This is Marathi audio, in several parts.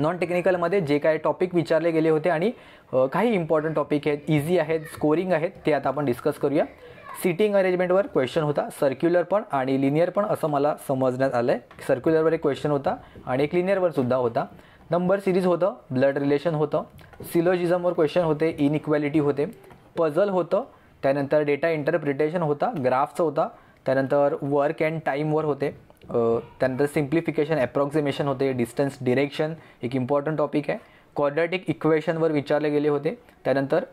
नॉन टेक्निकलमध्ये जे काय टॉपिक विचारले गेले होते आणि काही इम्पॉर्टंट टॉपिक आहेत इझी आहेत स्कोरिंग आहेत ते आता आपण डिस्कस करूया सिटिंग अरेंजमेंटवर क्वेश्चन होता सर्क्युलर पण आणि लिनियर पण असं मला समजण्यात आलं आहे सर्क्युलरवर एक क्वेश्चन होता आणि एक लिनियरवर सुद्धा होता नंबर सिरीज होतं ब्लड रिलेशन होतं सिलोजिजमवर क्वेश्चन होते इनइक्वॅलिटी होते पझल होतं त्यानंतर डेटा इंटरप्रिटेशन होता ग्राफ्स होता त्यानंतर वर्क अँड टाईमवर होते त्यानंतर सिम्प्लिफिकेशन ॲप्रॉक्सिमेशन होते डिस्टन्स डिरेक्शन एक इम्पॉर्टंट टॉपिक आहे क्वाड्रॅटिक इक्वेशनवर विचारले गेले होते त्यानंतर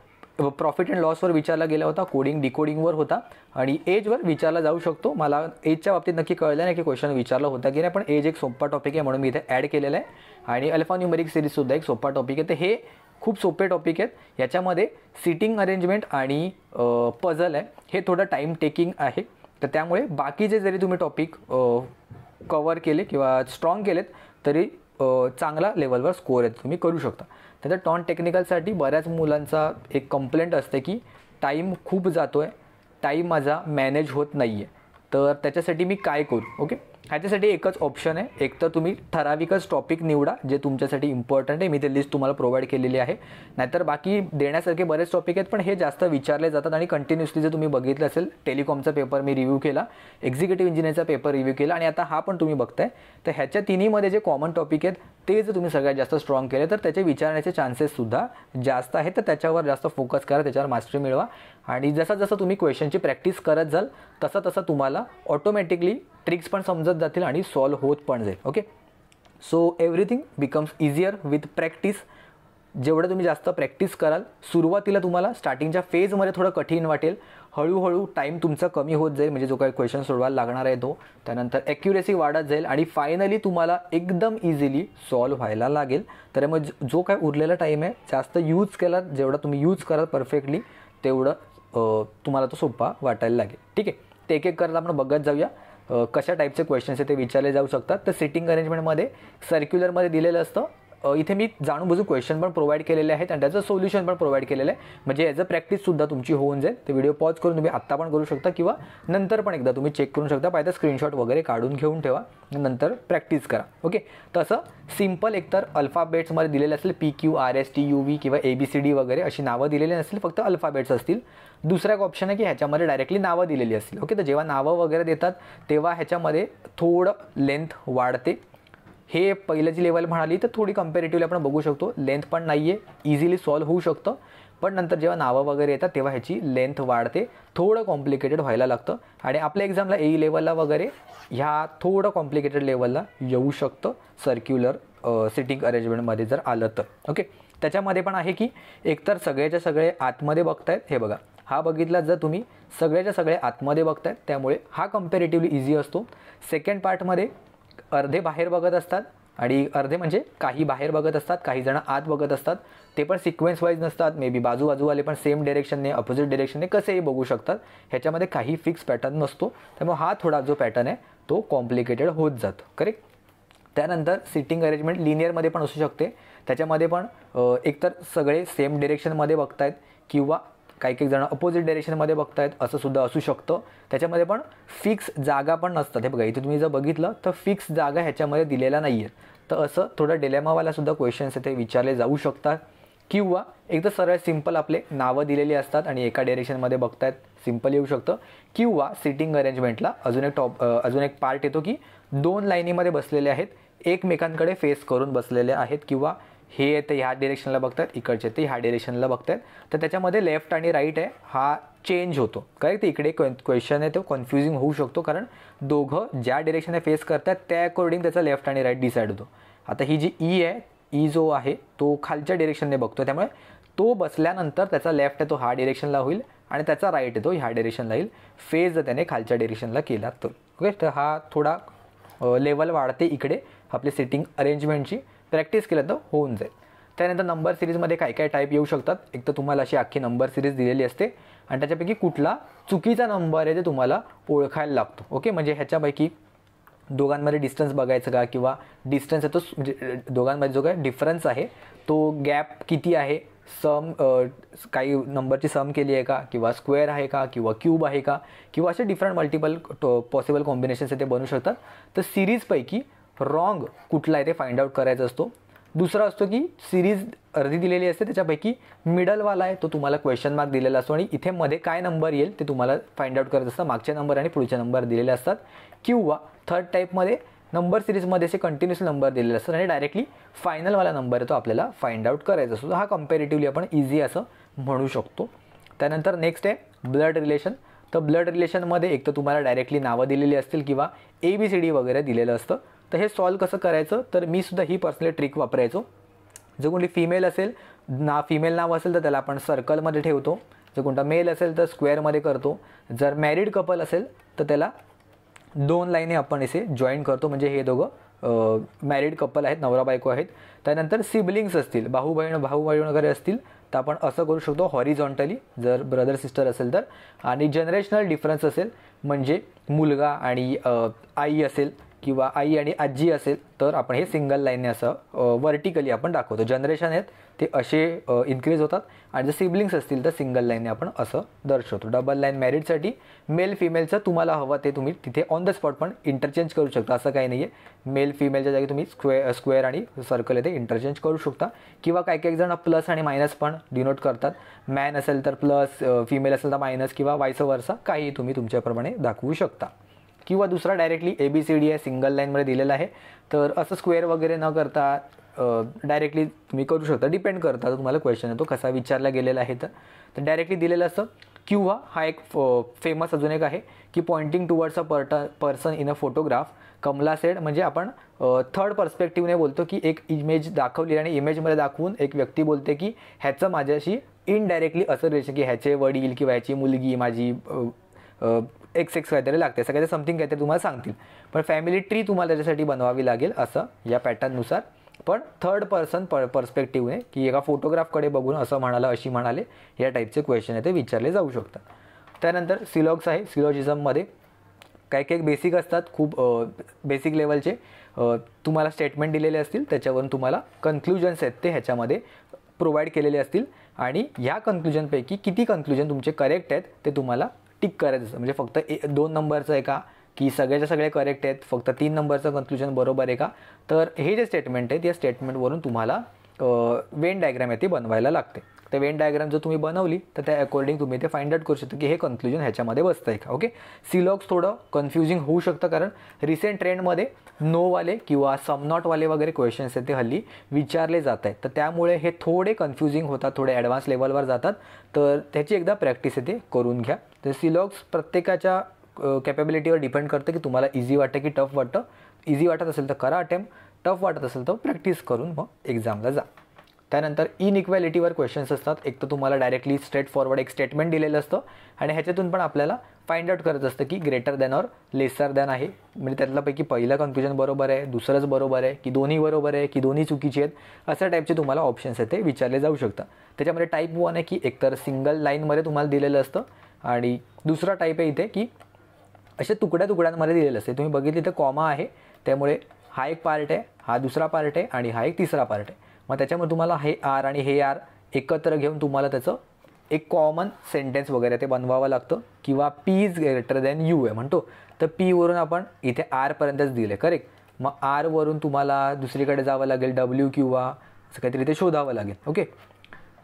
प्रॉफिट अँड लॉसवर विचारला गेला होता कोडिंग डिकोडिंगवर होता आणि एजवर विचारला जाऊ शकतो मला एजच्या बाबतीत नक्की कळलं नाही की क्वेश्चन विचारला होता की नाही पण एज एक सोपा टॉपिक आहे म्हणून मी इथे ॲड केलेला आहे आणि अल्फान्युमेरिक सिरीजसुद्धा एक सोपा टॉपिक आहे तर हे खूप सोपे टॉपिक आहेत याच्यामध्ये सिटिंग अरेंजमेंट आणि पझल आहे हे थोडं टाईम टेकिंग आहे तर त्यामुळे बाकीचे जरी तुम्ही टॉपिक कवर केले किंवा स्ट्रॉंग केलेत तरी चांगला लेवलवर स्कोअर येतो तुम्ही करू शकता त्याचा टॉन टेक्निकलसाठी बऱ्याच मुलांचा एक कंप्लेंट असते की टाईम खूप जातो आहे टाईम माझा मॅनेज होत नाही आहे तर त्याच्यासाठी मी काय करू ओके ह्याच्यासाठी एकच ऑप्शन आहे एक तर तुम्ही ठराविकच टॉपिक निवडा जे तुमच्यासाठी इम्पॉर्टंट आहे मी ते लिस्ट तुम्हाला प्रोव्हाइड केलेली आहे नाहीतर बाकी देण्यासारखे बरेच टॉपिक आहेत पण हे जास्त विचारले जातात आणि कंटिन्युअसली जर तुम्ही बघितलं असेल टेलिकॉमचा पेपर मी रिव्ह्यू केला एक्झिक्युटिव्ह इंजिनियरचा पेपर रिव्ह्यू केला आणि आता हा पण तुम्ही बघताय तर ह्याच्या तिन्हीमध्ये जे कॉमन टॉपिक आहेत ते जर तुम्ही सगळ्यात जास्त स्ट्रॉंग केले तर त्याचे विचारण्याचे चान्सेससुद्धा जास्त आहेत तर त्याच्यावर जास्त फोकस करा त्याच्यावर मास्टरी मिळवा आणि जसं जसं तुम्ही क्वेश्चनची प्रॅक्टिस करत जाल तसं तसं तुम्हाला ऑटोमॅटिकली ट्रिक्स पण समजत जातील आणि सॉल्व होत पण जाईल okay so everything becomes easier with practice जेवढं तुम्ही जास्त प्रॅक्टिस कराल सुरुवातीला तुम्हाला स्टार्टिंगच्या फेजमध्ये थोडं कठीण वाटेल हळूहळू टाईम तुमचा कमी होत जाईल म्हणजे जो काही क्वेश्चन सोडवायला लागणार आहे तो त्यानंतर ॲक्युरेसी वाढत जाईल आणि फायनली तुम्हाला एकदम इझिली सॉल्व व्हायला लागेल तर मग जो काय उरलेला टाईम आहे जास्त यूज केला जेवढा तुम्ही यूज कराल परफेक्टली तेवढं तुम्हाला तो सोपा वाटायला लागेल ठीक आहे ते एक एक करत आपण बघत जाऊया कशा टाईपचे क्वेश्चन्स आहे ते विचारले जाऊ शकतात तर सिटिंग अरेंजमेंटमध्ये सर्क्युलरमध्ये दिलेलं असतं इथे मी जाणूनबुजून क्वेश्चन पण प्रोव्हाइड केलेले आहेत आणि त्याचं सोल्युशन पण प्रोव्हाइड केलेलं आहे म्हणजे ॲज अ प्रॅक्टिससुद्धा तुमची होऊन जाईल ते व्हिडिओ पॉज करून तुम्ही आत्ता पण करू शकता किंवा नंतर पण एकदा तुम्ही चेक करू शकता पाहिजे स्क्रीनशॉट वगैरे काढून घेऊन ठेवा नंतर प्रॅक्टिस करा ओके तसं सिम्पल एकतर अल्फाबेट्समध्ये दिलेले असेल P Q R S T U V किंवा ए बी सी डी वगैरे अशी नावं दिलेली नसतील फक्त अल्फाबेट्स असतील दुसरा एक ऑप्शन आहे की ह्याच्यामध्ये डायरेक्टली नावं दिलेली असतील ओके तर जेव्हा नावं वगैरे देतात तेव्हा ह्याच्यामध्ये थोडं लेंथ वाढते हे पहिलं जी लेवल म्हणाली तर थोडी कम्पॅरेटिव्हली आपण बघू शकतो लेंथ पण नाही आहे इझिली सॉल्व्ह होऊ शकतं पण नंतर जेव्हा नावं वगैरे येतात तेव्हा ह्याची लेंथ वाढते थोडं कॉम्प्लिकेटेड व्हायला लागतं आणि आपल्या एक्झामला ए लेवलला वगैरे ह्या थोडं कॉम्प्लिकेटेड लेवलला येऊ शकतं सर्क्युलर सिटिंग अरेंजमेंटमध्ये जर आलं तर ओके त्याच्यामध्ये पण आहे की एकतर सगळ्याच्या सगळे आतमध्ये बघतायत हे बघा हा बघितला जर तुम्ही सगळ्याच्या सगळे आतमध्ये बघतायत त्यामुळे हा कम्पॅरेटिव्हली इझी असतो सेकंड पार्टमध्ये अर्धे बाहेर बघत असतात आणि अर्धे म्हणजे काही बाहेर बघत असतात काही जण आत बघत असतात ते पण सिक्वेन्स वाईज नसतात मे बी बाजू बाजूवाले पण सेम डिरेक्शनने अपोजिट डिरेक्शनने कसेही बघू शकतात ह्याच्यामध्ये काही फिक्स पॅटर्न नसतो त्यामुळे हा थोडा जो पॅटर्न आहे तो कॉम्प्लिकेटेड होत जातो करेक्ट त्यानंतर सिटिंग अरेंजमेंट लिनियरमध्ये पण असू शकते त्याच्यामध्ये पण एकतर सगळे सेम डिरेक्शनमध्ये बघतायत किंवा काही काही जण अपोजिट डायरेक्शनमध्ये बघतायत असं सुद्धा असू शकतं त्याच्यामध्ये पण फिक्स जागा पण नसतात हे बघा इथे तुम्ही जर बघितलं तर फिक्स जागा ह्याच्यामध्ये दिलेला नाही आहेत तर असं थोडं डिलेमावालासुद्धा क्वेश्चन्स इथे विचारले जाऊ शकतात किंवा एकदा सरळ सिम्पल आपले नावं दिलेली असतात आणि एका डायरेक्शनमध्ये बघतायत सिम्पल येऊ शकतं किंवा सिटिंग अरेंजमेंटला अजून एक टॉप अजून एक पार्ट येतो की दोन लाईनीमध्ये बसलेले आहेत एकमेकांकडे फेस करून बसलेले आहेत किंवा हे ते ह्या डिरेक्शनला बघतात इकडचे ते ह्या डिरेक्शनला बघतात तर त्याच्यामध्ये लेफ्ट आणि राईट आहे हा चेंज होतो करेक्ट इकडे क्वेश्चन आहे तो कन्फ्युजिंग होऊ शकतो कारण दोघं ज्या डिरेक्शनने फेस करतात त्या अकॉर्डिंग त्याचा लेफ्ट आणि राईट डिसाईड होतो आता ही जी ई e आहे ई e जो आहे तो खालच्या डिरेक्शनने बघतो त्यामुळे तो बसल्यानंतर त्याचा लेफ्ट आहे तो हा डिरेक्शनला होईल आणि त्याचा राईट आहे तो ह्या डिरेक्शनला येईल फेज त्याने खालच्या डिरेक्शनला केला तर ओके तर हा थोडा लेवल वाढते इकडे आपली सेटिंग अरेंजमेंटची प्रॅक्टिस केलं तर होऊन जाईल त्यानंतर नंबर सिरीजमध्ये काय काय टाईप येऊ शकतात एक तर तुम्हाला अशी अख्खी नंबर सिरीज दिलेली असते आणि त्याच्यापैकी कुठला चुकीचा नंबर आहे ते तुम्हाला ओळखायला लागतो ओके म्हणजे ह्याच्यापैकी दोघांमध्ये डिस्टन्स बघायचं का किंवा डिस्टन्स तो म्हणजे दोघांमध्ये जो काय डिफरन्स आहे तो गॅप किती आहे सम काही नंबरची सम केली आहे का किंवा स्क्वेअर आहे का किंवा क्यूब आहे का किंवा असे डिफरंट मल्टिपल पॉसिबल कॉम्बिनेशन्स ते बनू शकतात तर सिरीजपैकी रॉंग कुठला आहे ते फाइंड आउट करायचा असतो दुसरा असतो की सिरीज अर्धी दिलेली असते त्याच्यापैकी मिडलवाला आहे तो तुम्हाला क्वेश्चन मार्क दिलेला असतो आणि इथे मध्ये काय नंबर येईल ते तुम्हाला फाइंड आउट करत असतं मागच्या नंबर आणि पुढचे नंबर दिलेले असतात किंवा थर्ड टाईपमध्ये नंबर सिरीजमध्ये असे कंटिन्युअस नंबर दिलेले असतात आणि डायरेक्टली फायनलवाला नंबर आहे तो आपल्याला फाइंड आउट करायचा असतो हा कम्पॅरेटिव्हली आपण इझी असं म्हणू शकतो त्यानंतर नेक्स्ट आहे ब्लड रिलेशन तर ब्लड रिलेशनमध्ये एक तर तुम्हाला डायरेक्टली नावं दिलेली असतील किंवा ए बी सी डी वगैरे दिलेलं असतं तर हे सॉल्व्ह कसं करायचं तर मी सुद्धा ही पर्सनली ट्रिक वापरायचो जर कोणी फिमेल असेल ना फिमेल नाव असेल तर त्याला आपण सर्कलमध्ये ठेवतो जर कोणता मेल असेल तर स्क्वेअरमध्ये करतो जर मॅरिड कपल असेल तर त्याला दोन लाईने आपण इथे जॉईन करतो म्हणजे हे दोघं मॅरिड कपल आहेत नवरा बायको आहेत त्यानंतर सिबलिंग्स असतील भाऊ बहीण भाऊ बहीण वगैरे असतील तर आपण असं करू शकतो हॉरिझॉन्टली जर ब्रदर सिस्टर असेल तर आणि जनरेशनल डिफरन्स असेल म्हणजे मुलगा आणि आई असेल किंवा आई आणि आजी असेल तर आपण हे सिंगल लाईनने असं वर्टिकली आपण दाखवतो जनरेशन आहेत ते असे इन्क्रीज होतात आणि जर सिबलिंग्स असतील तर सिंगल लाईनने आपण असं दर्शवतो डबल लाईन मॅरिडसाठी मेल फिमेलचं तुम्हाला हवं ते तुम्ही तिथे ऑन द स्पॉट पण इंटरचेंज करू शकता असं काही नाही आहे मेल फिमेलच्या जागी तुम्ही स्क्वेअर स्क्वेअर आणि सर्कल येथे इंटरचेंज करू शकता किंवा काही काही जण प्लस आणि मायनस पण डिनोट करतात मॅन असेल तर प्लस फिमेल असेल तर मायनस किंवा वायचं वरसा काहीही तुम्ही तुमच्याप्रमाणे दाखवू शकता किंवा दुसरा directly A B C D आहे सिंगल लाईनमध्ये दिलेलं आहे तर असं स्क्वेअर वगैरे न करता डायरेक्टली तुम्ही करू शकता डिपेंड करता तुम्हाला क्वेश्चन येतो कसा विचारला गेलेला आहे तर डायरेक्टली दिलेलं असतं किंवा हा एक फेमस अजून एक आहे की pointing towards a pert person in a photograph Kamala said म्हणजे आपण थर्ड पर्स्पेक्टिव्हने बोलतो की एक इमेज दाखवली आणि इमेजमध्ये दाखवून एक व्यक्ती बोलते की ह्याचं माझ्याशी इनडायरेक्टली असं रिलेशन की ह्याचे वडील किंवा ह्याची मुलगी माझी एक्स एक्स काहीतरी लागते ते समथिंग काहीतरी तुम्हाला सांगतील पण फॅमिली ट्री तुम्हाला त्याच्यासाठी बनवावी लागेल असं या पॅटर्ननुसार पण थर्ड पर्सन प पर्स्पेक्टिव्हने की एका फोटोग्राफकडे बघून असं म्हणाला अशी म्हणाले या टाईपचे क्वेश्चन आहे ते विचारले जाऊ शकतात त्यानंतर सिलॉग्स आहे सिलॉजिझममध्ये काही काही बेसिक असतात खूप बेसिक लेवलचे तुम्हाला स्टेटमेंट दिलेले असतील त्याच्यावरून तुम्हाला कन्क्लुजन्स आहेत ते ह्याच्यामध्ये प्रोव्हाइड केलेले असतील आणि ह्या कन्क्लुजनपैकी किती कन्क्लुजन तुमचे करेक्ट आहेत ते तुम्हाला टिक करायचं असतं म्हणजे फक्त ए दोन नंबरचं आहे का की सगळ्याच्या सगळे करेक्ट आहेत फक्त तीन नंबरचं कन्क्लुजन बरोबर आहे का तर हे जे स्टेटमेंट आहेत या स्टेटमेंटवरून तुम्हाला वेन डायग्राम आहे ती बनवायला लागते तर वेन डायग्राम जर तुम्ही बनवली तर त्या अकॉर्डिंग तुम्ही ते फाइंड आउट करू शकता की हे कन्क्लुजन ह्याच्यामध्ये बसतं आहे का ओके सिलॉक्स थोडं कन्फ्युजिंग होऊ शकतं कारण रिसेंट ट्रेंडमध्ये नोवाले किंवा समनॉटवाले वगैरे क्वेश्चन्स आहेत ते हल्ली विचारले जात आहेत तर त्यामुळे हे थोडे कन्फ्युजिंग होतात थोडे ॲडव्हान्स लेवलवर जातात तर त्याची एकदा प्रॅक्टिस येते करून घ्या तर सिलॉग्स प्रत्येकाच्या कॅपेबिलिटीवर डिपेंड करतं की तुम्हाला इझी वाटतं की टफ वाटतं इझी वाटत असेल तर करा अटेम्प्ट टफ वाटत असेल तर प्रॅक्टिस करून मग एक्झामला जा त्यानंतर इन इक्वॅलिटीवर क्वेश्चन्स असतात एक तर तुम्हाला डायरेक्टली स्ट्रेट फॉरवर्ड एक स्टेटमेंट दिलेलं असतं आणि ह्याच्यातून पण आपल्याला फाइंड आउट करत असतं की ग्रेटर दॅन और लेसर दॅन आहे म्हणजे त्यातल्यापैकी पहिलं कन्फ्युजन बरोबर आहे दुसरंच बरोबर आहे की दोन्ही बरोबर आहे की दोन्ही चुकीचे आहेत अशा टाईपचे तुम्हाला ऑप्शन्स आहेत ते विचारले जाऊ शकतात त्याच्यामध्ये टाईप वन आहे की एकतर सिंगल लाईनमध्ये तुम्हाला दिलेलं असतं आणि दुसरा टाईप आहे इथे की अशा तुकड्या तुकड्यांमध्ये दिलेलं असते तुम्ही बघितलं इथे कॉमा आहे त्यामुळे हा एक पार्ट आहे हा दुसरा पार्ट आहे आणि हा एक तिसरा पार्ट आहे मग त्याच्यामध्ये तुम्हाला हे आर आणि हे आर एकत्र घेऊन तुम्हाला त्याचं एक कॉमन सेंटेन्स वगैरे ते बनवावं लागतं किंवा P is greater than U आहे म्हणतो तर पीवरून आपण इथे आरपर्यंतच दिले करेक्ट मग आरवरून तुम्हाला दुसरीकडे जावं लागेल डब्ल्यू किंवा असं काहीतरी ते शोधावं लागेल ओके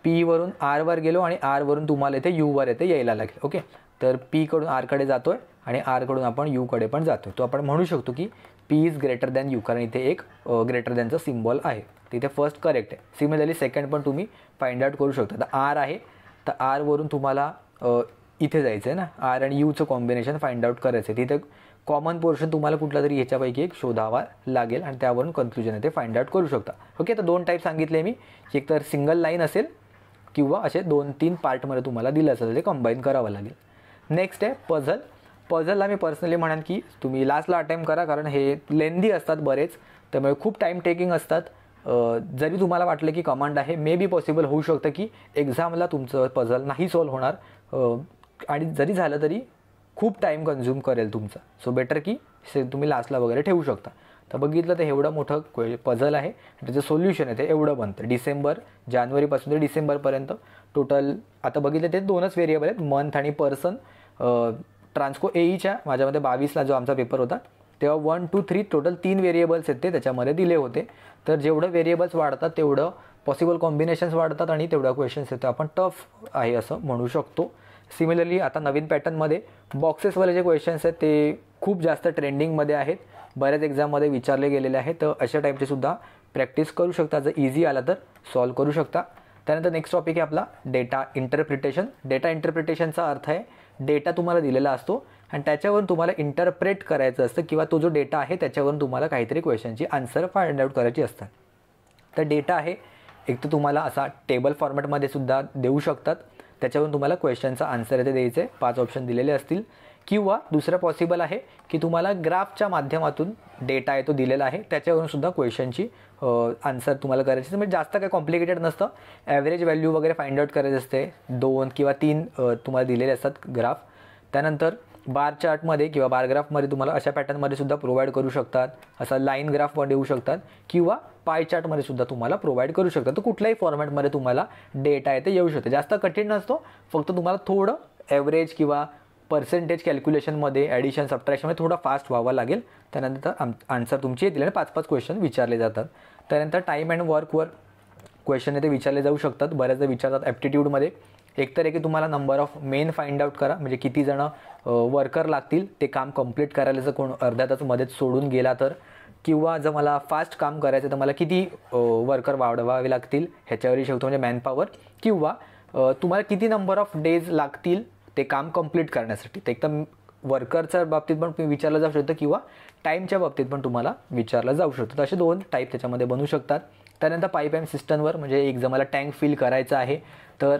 पीवरून आरवर गेलो आणि आरवरून तुम्हाला इथे यूवर येते यायला लागेल ओके तर पीकडून आरकडे जातो आहे आणि आरकडून आपण यूकडे पण जातो तो आपण म्हणू शकतो की P is greater than U कारण इथे एक ग्रेटर दॅनचं सिम्बॉल आहे तिथे फर्स्ट करेक्ट आहे सिमिलरली सेकंड पण तुम्ही फाइंड आउट करू शकता तर आर आहे तर आरवरून तुम्हाला इथे जायचं आहे ना आर आणि यूचं कॉम्बिनेशन फाइंड आउट करायचं आहे तिथे कॉमन पोर्शन तुम्हाला कुठला तरी ह्याच्यापैकी एक शोधावा लागेल आणि त्यावरून आहे ते फाइंड आउट करू शकता ओके तर दोन टाईप सांगितले मी एक तर सिंगल लाईन असेल किंवा असे दोन तीन पार्टमध्ये तुम्हाला दिलं असेल ते कंबाईन करावं लागेल नेक्स्ट आहे पझल पझलला मी पर्सनली म्हणाल की तुम्ही लास्टला अटेम्प्ट करा कारण हे लेंदी असतात बरेच त्यामुळे खूप टाईम टेकिंग असतात जरी तुम्हाला वाटलं की कमांड आहे मे बी पॉसिबल होऊ शकतं की एक्झामला तुमचं पझल नाही सॉल्व्ह होणार आणि जरी झालं तरी खूप टाईम कन्झ्युम करेल तुमचा सो बेटर की तुम्ही लास्टला वगैरे ठेवू शकता तर बघितलं तर एवढं मोठं क्वे पझल आहे त्याचं सोल्युशन आहे ते एवढं बनतं डिसेंबर जानेवारीपासून ते डिसेंबरपर्यंत टोटल आता बघितलं ते दोनच व्हेरिएबल आहेत मंथ आणि पर्सन ट्रान्स्को एईच्या माझ्यामध्ये बावीसला जो आमचा पेपर होता तेव्हा वन टू थ्री टोटल तीन व्हेरिएबल्स आहेत ते त्याच्यामध्ये दिले होते तर जेवढं व्हेरिएबल्स वाढतात तेवढं पॉसिबल कॉम्बिनेशन्स वाढतात आणि तेवढा क्वेश्चन्स येतो आपण टफ आहे असं म्हणू शकतो सिमिलरली आता नवीन पॅटर्नमध्ये बॉक्सेसवाले जे क्वेश्चन्स आहेत ते खूप जास्त ट्रेंडिंगमध्ये आहेत बऱ्याच एक्झाममध्ये विचारले गेलेले आहे तर अशा टाईपचे सुद्धा प्रॅक्टिस करू शकता जर इझी आला तर सॉल्व करू शकता त्यानंतर नेक्स्ट टॉपिक आहे आपला डेटा इंटरप्रिटेशन डेटा इंटरप्रिटेशनचा अर्थ आहे डेटा तुम्हाला दिलेला असतो आणि त्याच्यावरून तुम्हाला इंटरप्रेट करायचं असतं किंवा तो जो डेटा आहे त्याच्यावरून तुम्हाला काहीतरी क्वेश्चनची आन्सर फाइंड आउट करायची असतात तर डेटा आहे एक तर तुम्हाला असा टेबल फॉर्मॅटमध्ये सुद्धा देऊ शकतात त्याच्यावरून तुम्हाला क्वेश्चनचा आन्सर येथे द्यायचे पाच ऑप्शन दिलेले असतील किंवा दुसरं पॉसिबल आहे की तुम्हाला ग्राफच्या माध्यमातून डेटा आहे तो दिलेला आहे त्याच्यावरून सुद्धा क्वेश्चनची आन्सर तुम्हाला करायची म्हणजे जास्त काही कॉम्प्लिकेटेड नसतं ॲव्हरेज व्हॅल्यू वगैरे फाइंड आउट करायचं असते दोन किंवा तीन तुम्हाला दिलेले असतात ग्राफ त्यानंतर बार चार्टमध्ये किंवा बार ग्राफमध्ये तुम्हाला अशा पॅटर्नमध्ये सुद्धा प्रोव्हाइड करू शकतात असा लाईन ग्राफमध्ये येऊ शकतात किंवा पाय चार्टमध्ये सुद्धा तुम्हाला प्रोव्हाइड करू शकतात तर कुठल्याही फॉर्मॅटमध्ये तुम्हाला डेटा आहे ते येऊ शकते जास्त कठीण नसतो फक्त तुम्हाला थोडं ॲव्हरेज किंवा पर्सेंटेज कॅल्क्युलेशनमध्ये ॲडिशन सबट्रॅक्शनमध्ये थोडा फास्ट व्हावा लागेल त्यानंतर आम आन्सर तुमचे येतील आणि पाच पाच क्वेश्चन विचारले जातात त्यानंतर टाईम अँड वर्कवर क्वेश्चन येथे विचारले जाऊ शकतात बऱ्याचदा विचारतात ॲप्टिट्यूडमध्ये एकतर तर की तुम्हाला number of men find out करा म्हणजे किती जणं वर्कर लागतील ते काम कंप्लीट करायला जर कोण अर्ध्या तास मध्येच सोडून गेला तर किंवा जर मला फास्ट काम करायचं तर मला किती वर्कर वाढवावे लागतील ह्याच्यावरही शकतो म्हणजे मॅनपावर किंवा तुम्हाला किती नंबर ऑफ डेज लागतील ते काम कम्प्लीट करण्यासाठी ते एकदम वर्करच्या बाबतीत पण तुम्ही विचारलं जाऊ शकतं किंवा टाईमच्या बाबतीत पण तुम्हाला विचारलं जाऊ शकतं असे दोन टाईप त्याच्यामध्ये बनू शकतात त्यानंतर पाईप अँड सिस्टमवर म्हणजे एक जर मला टँक फिल करायचं आहे तर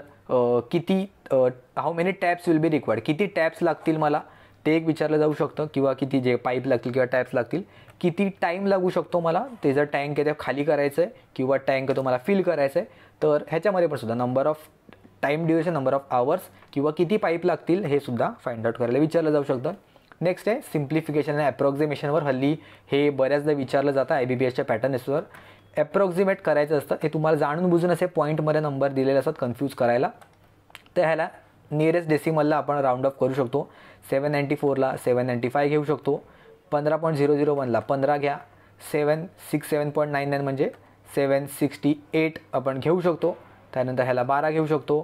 किती how many taps will be required किती टॅप्स लागतील मला ते एक विचारलं जाऊ शकतं किंवा किती जे पाईप लागतील किंवा टॅप्स लागतील किती टाईम लागू शकतो मला ते जर टँक आहे त्या खाली करायचं आहे किंवा टँक तुम्हाला फिल करायचं आहे तर ह्याच्यामध्ये पण सुद्धा number of time duration number of hours किंवा किती पाईप लागतील हे सुद्धा फाइंड आउट करायला विचारलं जाऊ शकतं नेक्स्ट आहे सिम्प्लिफिकेशन आणि ॲप्रॉक्झिमेशनवर हल्ली हे बऱ्याचदा विचारलं जातं आय बी बी एसच्या पॅटर्नसवर ॲप्रॉक्झिमेट करायचं असतं हे तुम्हाला जाणून बुजून असे पॉईंटमध्ये नंबर दिलेले असतात कन्फ्यूज करायला तर ह्याला नियरेस्ट डेसिमलला आपण राऊंड अप करू शकतो सेवन नाईंटी फोरला सेवन नाईंटी फाय घेऊ शकतो पंधरा पॉईंट झिरो झिरो वनला पंधरा घ्या seven six seven point nine nine म्हणजे सेवन सिक्स्टी एट आपण घेऊ शकतो त्यानंतर ह्याला बारा घेऊ शकतो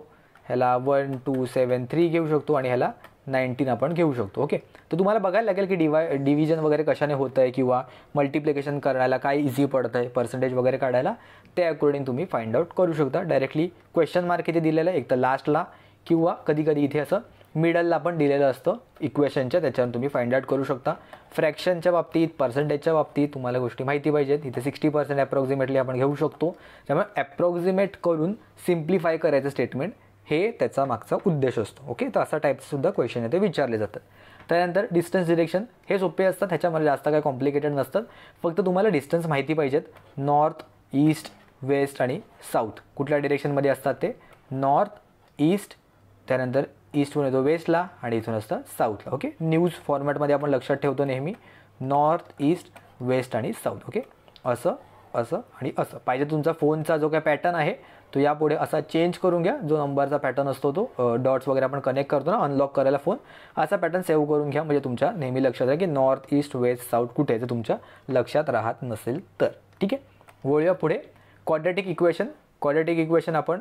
ह्याला वन टू सेवन थ्री घेऊ शकतो आणि ह्याला नाईन्टीन आपण घेऊ शकतो ओके तर तुम्हाला बघायला लागेल की डिवाय डिव्हिजन वगैरे कशाने होत आहे किंवा मल्टिप्लिकेशन करायला काय इझी पडतं आहे पर्सेंटेज वगैरे काढायला ते अकॉर्डिंग तुम्ही फाइंड आउट करू शकता डायरेक्टली क्वेश्चन मार्क इथे दिलेलं आहे एक तर लास्टला किंवा कधी कधी इथे असं मिडलला पण दिलेलं असतं इक्वेशनच्या त्याच्यावर तुम्ही फाइंड आउट करू शकता फ्रॅक्शनच्या बाबतीत पर्सेंटेजच्या बाबतीत तुम्हाला गोष्टी माहिती पाहिजेत इथे सिक्स्टी पर्सेंट अप्रॉक्झिमेटली आपण घेऊ शकतो त्यामुळे ॲप्रॉक्झिमेट करून सिम्प्लिफाय करायचं स्टेटमेंट हे त्याचा मागचा उद्देश असतो ओके तर असा टाईपसुद्धा क्वेश्चन येते विचारले जातात त्यानंतर डिस्टन्स डिरेक्शन हे सोपे असतात ह्याच्यामध्ये जास्त काय कॉम्प्लिकेटेड नसतात फक्त तुम्हाला डिस्टन्स माहिती पाहिजेत नॉर्थ ईस्ट वेस्ट आणि साऊथ कुठल्या डिरेक्शनमध्ये असतात ते नॉर्थ ईस्ट त्यानंतर ईस्टहून येतो वेस्टला आणि इथून असतं साऊथला ओके न्यूज फॉर्मॅटमध्ये आपण लक्षात ठेवतो नेहमी नॉर्थ ईस्ट वेस्ट आणि साऊथ ओके असं असं आणि असं पाहिजे तुमचा फोनचा जो काय पॅटर्न आहे तो यापुढे असा चेंज करून घ्या जो नंबरचा पॅटर्न असतो तो डॉट्स वगैरे आपण कनेक्ट करतो ना अनलॉक करायला फोन असा पॅटर्न सेव्ह करून घ्या म्हणजे तुमच्या नेहमी लक्षात राहील की नॉर्थ ईस्ट वेस्ट साऊथ कुठे आहे ते तुमच्या लक्षात राहत नसेल तर ठीक आहे वळूया पुढे क्वाड्रेटिक इक्वेशन क्वाड्रेटिक इक्वेशन आपण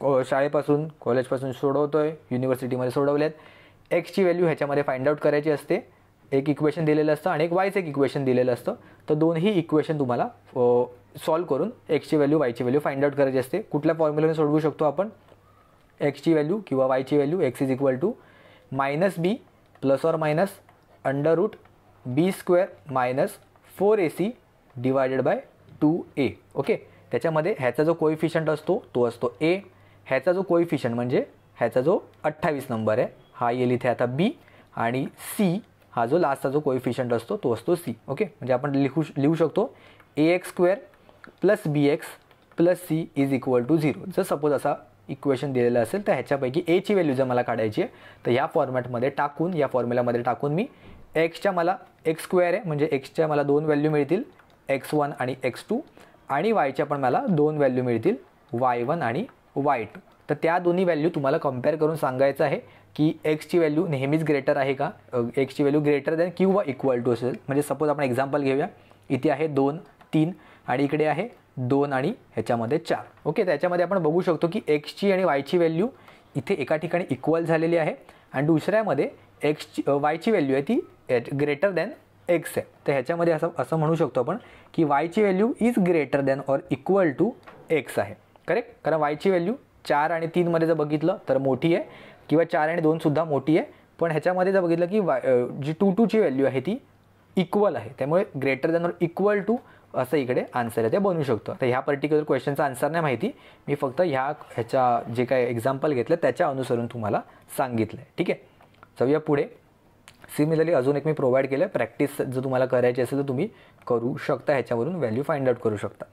को शाळेपासून कॉलेजपासून सोडवतो आहे युनिव्हर्सिटीमध्ये आहेत एक्सची व्हॅल्यू ह्याच्यामध्ये फाइंड आउट करायची असते एक इक्वेशन दिलेलं असतं आणि एक वायचं एक इक्वेशन दिलेलं असतं तर दोनही इक्वेशन तुम्हाला सॉल्व करून एक्सची व्हॅल्यू वायची व्हॅल्यू फाइंड आउट करायची असते कुठल्या फॉर्म्युलाने सोडवू शकतो आपण एक्सची व्हॅल्यू किंवा वायची value X is equal to minus B plus or minus under root B square minus four A C divided by two A okay त्याच्यामध्ये ह्याचा जो कोइफिशंट असतो तो असतो ए ह्याचा जो कोइफिशन म्हणजे ह्याचा जो अठ्ठावीस नंबर आहे हा येईल इथे आता बी आणि सी हा जो लास्टचा जो कोइफिशंट असतो तो असतो सी ओके म्हणजे आपण लिहू लिहू शकतो A X square plus B X plus C is equal to zero जर सपोज असा इक्वेशन दिलेलं असेल तर ह्याच्यापैकी एची व्हॅल्यू जर मला काढायची आहे तर ह्या फॉर्मॅटमध्ये टाकून या फॉर्म्युलामध्ये टाकून मी एक्सच्या मला एक्स स्क्वेअर आहे म्हणजे एक्सच्या मला दोन व्हॅल्यू मिळतील एक्स वन आणि एक्स टू आणि वायच्या पण मला दोन व्हॅल्यू मिळतील वाय वन आणि वाईट तर त्या दोन्ही व्हॅल्यू तुम्हाला कम्पेअर करून सांगायचं आहे की एक्सची व्हॅल्यू नेहमीच ग्रेटर आहे का एक्सची व्हॅल्यू ग्रेटर दॅन किंवा इक्वल टू असेल म्हणजे सपोज आपण एक्झाम्पल घेऊया इथे आहे दोन तीन आणि इकडे आहे दोन आणि ह्याच्यामध्ये चार ओके त्याच्यामध्ये आपण बघू शकतो की एक्सची आणि वायची व्हॅल्यू इथे एका ठिकाणी इक्वल झालेली आहे आणि दुसऱ्यामध्ये एक्सची वायची व्हॅल्यू आहे ती ग्रेटर दॅन एक्स आहे तर ह्याच्यामध्ये असं असं म्हणू शकतो आपण की वायची value is greater than or equal to X आहे करेक्ट कारण वायची व्हॅल्यू चार आणि तीनमध्ये जर बघितलं तर मोठी आहे किंवा चार आणि दोनसुद्धा मोठी आहे पण ह्याच्यामध्ये जर बघितलं की वाय जी टू टूची व्हॅल्यू आहे ती इक्वल आहे त्यामुळे greater than or equal to असं इकडे आन्सर आहे ते बनू शकतो तर ह्या पर्टिक्युलर क्वेश्चनचा आन्सर नाही माहिती मी फक्त ह्या ह्याच्या जे काय एक्झाम्पल घेतलं त्याच्या अनुसरून तुम्हाला सांगितलं आहे ठीक आहे चौया पुढे सिमिलरली अजून एक मी प्रोव्हाइड केलं प्रॅक्टिस जर तुम्हाला करायची असेल तर तुम्ही करू शकता ह्याच्यावरून व्हॅल्यू फाइंड आउट करू शकता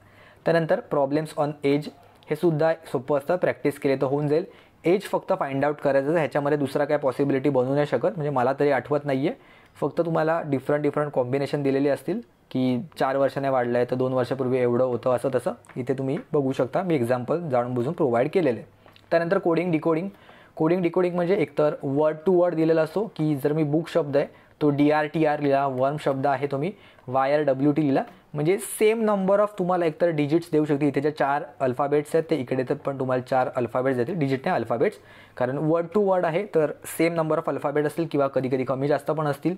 त्यानंतर प्रॉब्लेम्स ऑन एज हे सुद्धा सोपं असतं प्रॅक्टिस केले तर होऊन जाईल एज फक्त फाइंड आउट करायचं ह्याच्यामध्ये दुसरा काय पॉसिबिलिटी बनू नाही शकत म्हणजे मला तरी आठवत नाही आहे फक्त तुम्हाला डिफरंट डिफरंट कॉम्बिनेशन दिलेली असतील की चार वर्षाने वाढलं आहे तर दोन वर्षापूर्वी एवढं होतं असं तसं इथे तुम्ही बघू शकता मी एक्झाम्पल जाणून बुजून प्रोव्हाइड केलेले त्यानंतर कोडिंग डिकोडिंग कोडिंग डिकोडिंग म्हणजे एकतर वर्ड टू वर्ड दिलेला असतो की जर मी बुक शब्द आहे तो डी आर टी आर लिहिला वर्म शब्द आहे तुम्ही वाय आर डब्ल्यू टी लिहिला म्हणजे सेम नंबर ऑफ तुम्हाला एकतर डिजिट्स देऊ शकते इथे ज्या चार अल्फाबेट्स आहेत ते इकडे तर पण तुम्हाला चार अल्फाबेट्स देतील डिजिट नाही अल्फाबेट्स कारण वर्ड टू वर्ड आहे तर सेम नंबर ऑफ अल्फाबेट असतील किंवा कधी कधी कमी जास्त पण असतील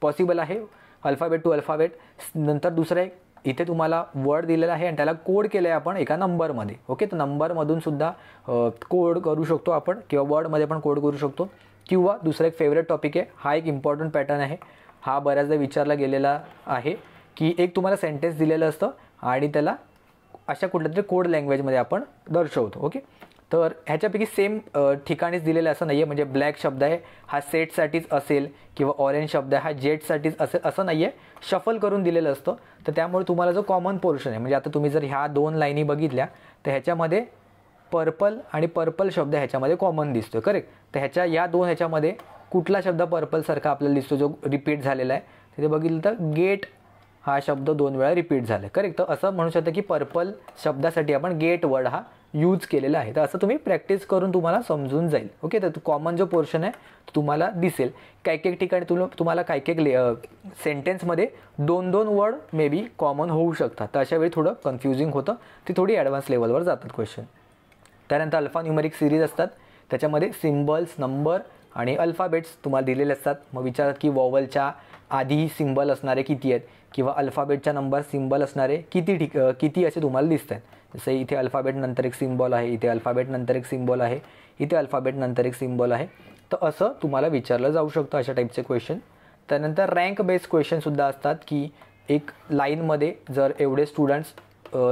पॉसिबल आहे अल्फाबेट टू अल्फाबेट नंतर दुसरं एक इथे तुम्हाला वर्ड दिलेला आहे आणि त्याला कोड केलं आहे आपण एका नंबरमध्ये ओके तर नंबरमधून सुद्धा कोड करू शकतो आपण किंवा वर्डमध्ये पण कोड करू शकतो किंवा दुसरा एक फेवरेट टॉपिक आहे हा एक इम्पॉर्टंट पॅटर्न आहे हा बऱ्याचदा विचारला गेलेला आहे की एक तुम्हाला सेंटेन्स दिलेलं असतं आणि त्याला अशा कुठल्या तरी कोड लँग्वेजमध्ये आपण दर्शवतो ओके तर ह्याच्यापैकी सेम ठिकाणीच दिलेलं असं नाही आहे म्हणजे ब्लॅक शब्द आहे हा सेटसाठीच असेल किंवा ऑरेंज शब्द आहे हा जेटसाठीच असेल असं नाही आहे शफल करून दिलेलं असतं तर त्यामुळे तुम्हाला जो कॉमन पोर्शन आहे म्हणजे आता तुम्ही जर ह्या दोन लाईनी बघितल्या तर ह्याच्यामध्ये पर्पल आणि पर्पल शब्द ह्याच्यामध्ये कॉमन दिसतो आहे करेक्ट तर ह्याच्या या दोन ह्याच्यामध्ये कुठला शब्द पर्पलसारखा आपल्याला दिसतो जो रिपीट झालेला आहे तिथे बघितलं तर गेट हा शब्द दोन वेळा रिपीट झाला करेक्ट तर असं म्हणू शकतं की पर्पल शब्दासाठी आपण गेट वर्ड हा यूज केलेला आहे तर असं तुम्ही प्रॅक्टिस करून तुम्हाला समजून जाईल ओके तर कॉमन जो पोर्शन आहे तो तुम्हाला दिसेल काही काही ठिकाणी तुम तुम्हाला काही काही ले सेंटेन्समध्ये दोन दोन वर्ड मे बी कॉमन होऊ शकतात तर अशावेळी वेळी थोडं कन्फ्युजिंग होतं ती थोडी ॲडव्हान्स लेवलवर जातात क्वेश्चन त्यानंतर न्युमरिक सिरीज असतात त्याच्यामध्ये सिम्बल्स नंबर आणि अल्फाबेट्स तुम्हाला दिलेले असतात मग विचारतात की वॉवलच्या आधी सिंबल असणारे किती आहेत किंवा अल्फाबेटच्या नंबर सिम्बल असणारे किती ठिक किती असे तुम्हाला दिसत आहेत जसं इथे अल्फाबेट नंतर एक सिम्बॉल आहे इथे अल्फाबेट नंतर एक सिम्बॉल आहे इथे अल्फाबेट नंतर एक सिम्बॉल आहे तर असं तुम्हाला विचारलं जाऊ शकतो अशा टाईपचे क्वेश्चन त्यानंतर रँक बेस्ड क्वेश्चनसुद्धा असतात की एक लाईनमध्ये जर एवढे स्टुडंट्स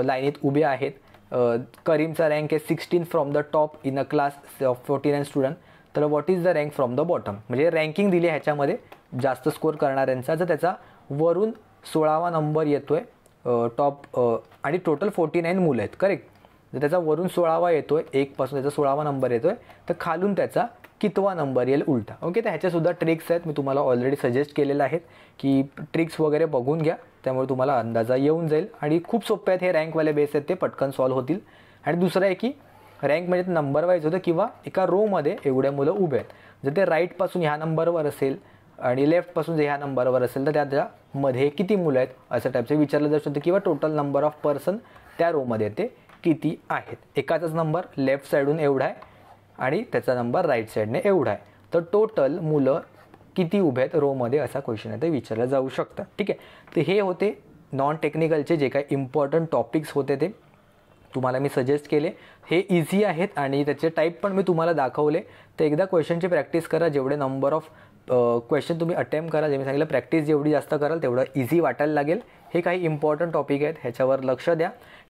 लाईनीत उभे आहेत करीमचा रँक आहे sixteen from the top in a class of forty nine student तर what is the rank from the bottom म्हणजे रँकिंग दिली ह्याच्यामध्ये जास्त स्कोर करणाऱ्यांचा जर त्याचा वरून सोळावा नंबर येतो आहे टॉप आणि टोटल फोर्टी नाईन मुलं आहेत करेक्ट जर त्याचा वरून सोळावा येतो आहे एकपासून त्याचा सोळावा नंबर येतो आहे तर खालून त्याचा कितवा नंबर येईल उलटा ओके तर ह्याच्यासुद्धा ट्रिक्स आहेत मी तुम्हाला ऑलरेडी सजेस्ट केलेलं आहेत की ट्रिक्स वगैरे बघून घ्या त्यामुळे तुम्हाला अंदाजा येऊन जाईल आणि खूप सोपे आहेत हे रँकवाले बेस आहेत ते पटकन सॉल्व होतील आणि दुसरं आहे की रँक म्हणजे नंबर वाईज होतं किंवा एका रोमध्ये एवढ्या मुलं उभे आहेत जर ते राईटपासून ह्या नंबरवर असेल आणि लेफ्टपासून जे ह्या नंबरवर असेल तर त्याच्यामध्ये किती मुलं आहेत असं टाईपचं विचारलं जाऊ शकतं किंवा टोटल नंबर ऑफ पर्सन त्या रोमध्ये ते किती आहेत एकाचाच नंबर लेफ्ट साईडून एवढा आहे आणि त्याचा नंबर राईट साईडने एवढा आहे तर टोटल मुलं किती उभे आहेत रोमध्ये असा क्वेश्चन आहे ते विचारलं जाऊ शकतं ठीक आहे तर हे होते नॉन टेक्निकलचे जे काही इम्पॉर्टंट टॉपिक्स होते ते तुम्हाला मी सजेस्ट केले हे इझी आहेत आणि त्याचे टाईप पण मी तुम्हाला दाखवले तर एकदा क्वेश्चनची प्रॅक्टिस करा जेवढे नंबर ऑफ क्वेश्चन तुम्ही अटेम्प्ट करा जे मी सांगितलं प्रॅक्टिस जेवढी जास्त कराल तेवढं इझी वाटायला लागेल हे काही इम्पॉर्टंट टॉपिक आहेत ह्याच्यावर लक्ष द्या